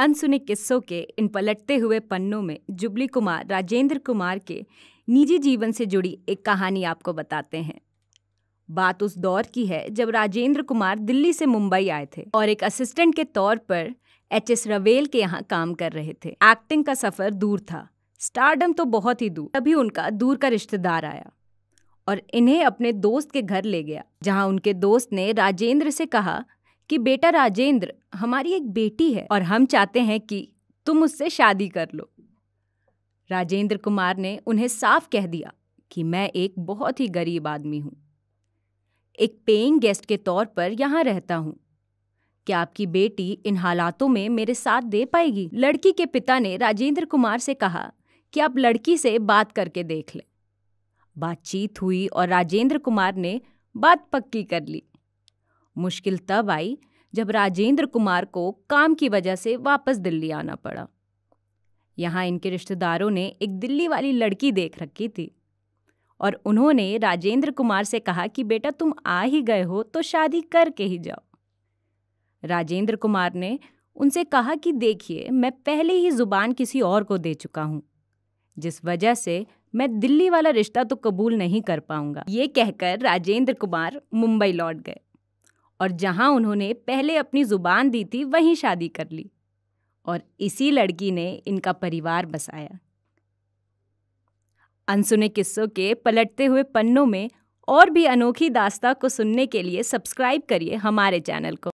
अनसुने किस्सों के इन पलटते हुए पन्नों में जुबली कुमार राजेंद्र कुमार के निजी जीवन से जुड़ी एक कहानी आपको बताते हैं बात उस दौर की है जब राजेंद्र कुमार दिल्ली से मुंबई आए थे और एक असिस्टेंट के तौर पर एच एस रवेल के यहाँ काम कर रहे थे एक्टिंग का सफ़र दूर था स्टारडम तो बहुत ही दूर तभी उनका दूर का रिश्तेदार आया और इन्हें अपने दोस्त के घर ले गया जहाँ उनके दोस्त ने राजेंद्र से कहा कि बेटा राजेंद्र हमारी एक बेटी है और हम चाहते हैं कि तुम उससे शादी कर लो राजेंद्र कुमार ने उन्हें साफ कह दिया कि मैं एक बहुत ही गरीब आदमी हूं एक पेइंग गेस्ट के तौर पर यहाँ रहता हूं क्या आपकी बेटी इन हालातों में मेरे साथ दे पाएगी लड़की के पिता ने राजेंद्र कुमार से कहा कि आप लड़की से बात करके देख लें बातचीत हुई और राजेंद्र कुमार ने बात पक्की कर ली मुश्किल तब आई जब राजेंद्र कुमार को काम की वजह से वापस दिल्ली आना पड़ा यहाँ इनके रिश्तेदारों ने एक दिल्ली वाली लड़की देख रखी थी और उन्होंने राजेंद्र कुमार से कहा कि बेटा तुम आ ही गए हो तो शादी करके ही जाओ राजेंद्र कुमार ने उनसे कहा कि देखिए मैं पहले ही ज़ुबान किसी और को दे चुका हूँ जिस वजह से मैं दिल्ली वाला रिश्ता तो कबूल नहीं कर पाऊंगा ये कहकर राजेंद्र कुमार मुंबई लौट गए और जहां उन्होंने पहले अपनी ज़ुबान दी थी वहीं शादी कर ली और इसी लड़की ने इनका परिवार बसाया अनसुने किस्सों के पलटते हुए पन्नों में और भी अनोखी दास्ता को सुनने के लिए सब्सक्राइब करिए हमारे चैनल को